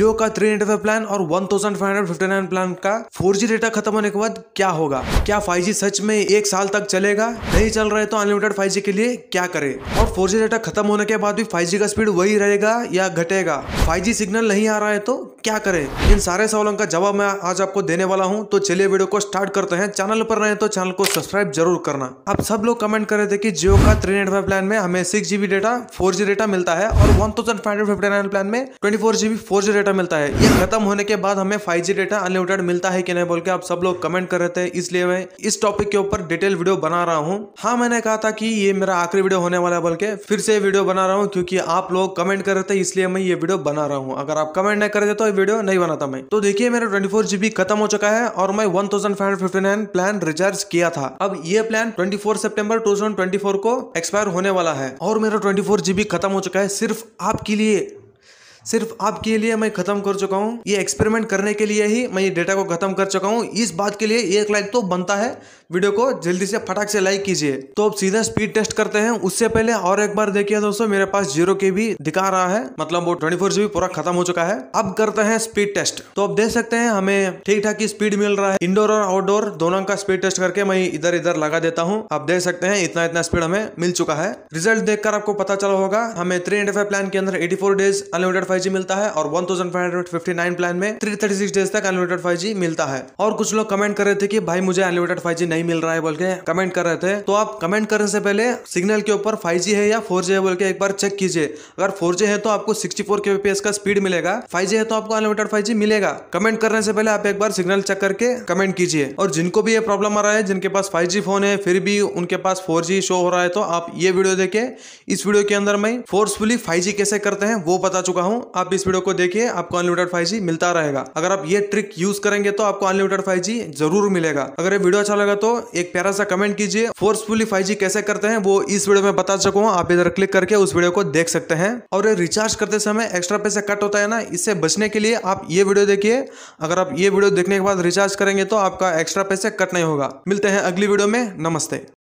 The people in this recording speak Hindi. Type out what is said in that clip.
जियो का थ्री प्लान और वन प्लान का फोर डेटा खत्म होने के बाद क्या होगा क्या फाइव सच में एक साल तक चलेगा नहीं चल रहे तो अनलिमिटेड फाइव के लिए क्या करे और फोर डेटा खत्म होने के बाद भी फाइव का स्पीड वही रहेगा या घटेगा फाइव सिग्नल नहीं आ रहा है तो क्या करें इन सारे सवालों का जवाब मैं आज आपको देने वाला हूँ तो चलिए वीडियो को स्टार्ट करते हैं चैनल पर रहे तो चैनल को सब्सक्राइब जरूर करना आप सब लोग कमेंट कर रहे थे की जियो का थ्री नेटवर्क प्लान में हमें six GB data four G data मिलता है और one thousand five hundred fifty nine plan में twenty four GB four G data data मिलता है ये खत्म होने के बाद हमें फाइव डेटा अनलिमिटेड मिलता है कि नहीं बोल के आप सब लोग कमेंट कर रहे थे इसलिए मैं इस टॉपिक के ऊपर डिटेल वीडियो बना रहा हूँ हाँ मैंने कहा था कि ये मेरा आखिरी वीडियो होने वाला है बोल के फिर से वीडियो बना रहा हूँ क्योंकि आप लोग कमेंट कर रहे थे इसलिए मैं ये वीडियो बना रहा हूँ अगर आप कमेंट नहीं करते तो ये वीडियो नहीं बनाता मैं तो देखिए मेरा ट्वेंटी फोर खत्म हो चुका है और मैं वन थाउजेंड प्लान रिचार्ज किया था अब ये plan twenty four September two को एक्सपायर होने वाला है और मेरा ट्वेंटी फोर खत्म हो चुका है सिर्फ आपके लिए सिर्फ आपके लिए मैं खत्म कर चुका हूँ ये एक्सपेरिमेंट करने के लिए ही मैं ये डेटा को खत्म कर चुका हूँ इस बात के लिए एक लाइक तो बनता है वीडियो को जल्दी से फटाक से लाइक कीजिए तो अब सीधा स्पीड टेस्ट करते हैं उससे पहले और एक बार देखिए दोस्तों मेरे पास जीरो के भी दिखा रहा है मतलब वो ट्वेंटी फोर जीबी पूरा खत्म हो चुका है अब करते हैं स्पीड टेस्ट तो अब देख सकते हैं हमें ठीक ठाक की स्पीड मिल रहा है इंडोर और आउटडोर दोनों का स्पीड टेस्ट करके मैं इधर इधर लगा देता हूँ आप देख सकते हैं इतना इतना स्पीड हमें मिल चुका है रिजल्ट देखकर आपको पता चला होगा हमें थ्री प्लान के अंदर एटी डेज अनलिमिटेड फाइव मिलता है और one thousand five hundred fifty nine plan में थ्री थर्टी सिक्स डेज तक अनलिमिटेड फाइव मिलता है और कुछ लोग कमेंट कर रहे थे कि भाई मुझे अनलिमिटेड फाइव नहीं मिल रहा है बोल के कमेंट कर रहे थे तो आप कमेंट करने से पहले सिग्नल के ऊपर फाइव है या फोर है बोल के एक बार चेक कीजिए अगर फोर है तो आपको सिक्सटी फोर का स्पीड मिलेगा फाइव है तो आपको अनलिमिटेड फाइव मिलेगा कमेंट करने से पहले आप एक बार सिग्नल चेक करके कमेंट कीजिए और जिनको भी ये प्रॉब्लम आ रहा है जिनके पास फाइव फोन है फिर भी उनके पास फोर शो हो रहा है तो आप ये वीडियो देखे इस वीडियो के अंदर मैं फोर्सफुली फाइव कैसे करते हैं वो बता चुका हूँ हूँ आप इस वीडियो को देखिए आपको अनलिमिटेड फाइव मिलता रहेगा अगर आप ये ट्रिक यूज करेंगे तो आपको अनलिमिटेड फाइव जरूर मिलेगा अगर ये वीडियो अच्छा लगा तो एक प्यारा सा कमेंट कीजिए फोर्सफुली फाइव कैसे करते हैं वो इस वीडियो में बता सकूँ आप इधर क्लिक करके उस वीडियो को देख सकते हैं और रिचार्ज करते समय एक्स्ट्रा पैसे कट होता है ना इससे बचने के लिए आप ये वीडियो देखिए अगर आप ये वीडियो देखने के बाद रिचार्ज करेंगे तो आपका एक्स्ट्रा पैसे कट नहीं होगा मिलते हैं अगली वीडियो में नमस्ते